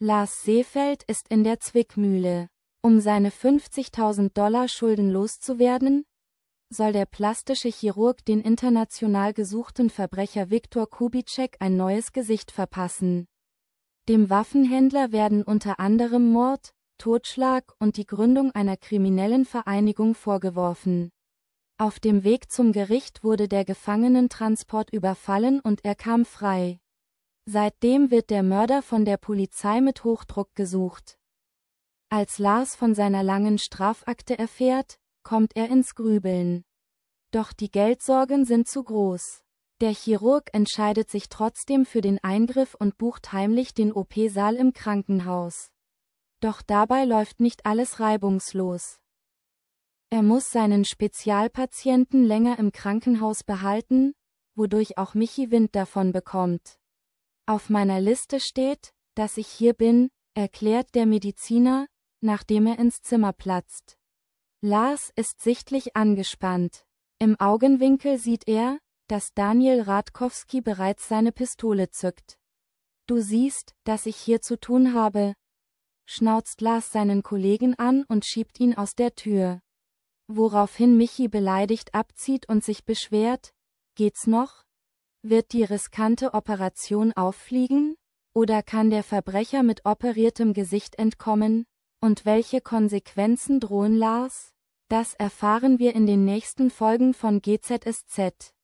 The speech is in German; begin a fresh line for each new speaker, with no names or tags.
Lars Seefeld ist in der Zwickmühle. Um seine 50.000 Dollar Schulden loszuwerden, soll der plastische Chirurg den international gesuchten Verbrecher Viktor Kubitschek ein neues Gesicht verpassen. Dem Waffenhändler werden unter anderem Mord, Totschlag und die Gründung einer kriminellen Vereinigung vorgeworfen. Auf dem Weg zum Gericht wurde der Gefangenentransport überfallen und er kam frei. Seitdem wird der Mörder von der Polizei mit Hochdruck gesucht. Als Lars von seiner langen Strafakte erfährt, kommt er ins Grübeln. Doch die Geldsorgen sind zu groß. Der Chirurg entscheidet sich trotzdem für den Eingriff und bucht heimlich den OP-Saal im Krankenhaus. Doch dabei läuft nicht alles reibungslos. Er muss seinen Spezialpatienten länger im Krankenhaus behalten, wodurch auch Michi Wind davon bekommt. Auf meiner Liste steht, dass ich hier bin, erklärt der Mediziner, nachdem er ins Zimmer platzt. Lars ist sichtlich angespannt. Im Augenwinkel sieht er, dass Daniel Radkowski bereits seine Pistole zückt. Du siehst, dass ich hier zu tun habe. Schnauzt Lars seinen Kollegen an und schiebt ihn aus der Tür. Woraufhin Michi beleidigt abzieht und sich beschwert, geht's noch? Wird die riskante Operation auffliegen? Oder kann der Verbrecher mit operiertem Gesicht entkommen? Und welche Konsequenzen drohen Lars? Das erfahren wir in den nächsten Folgen von GZSZ.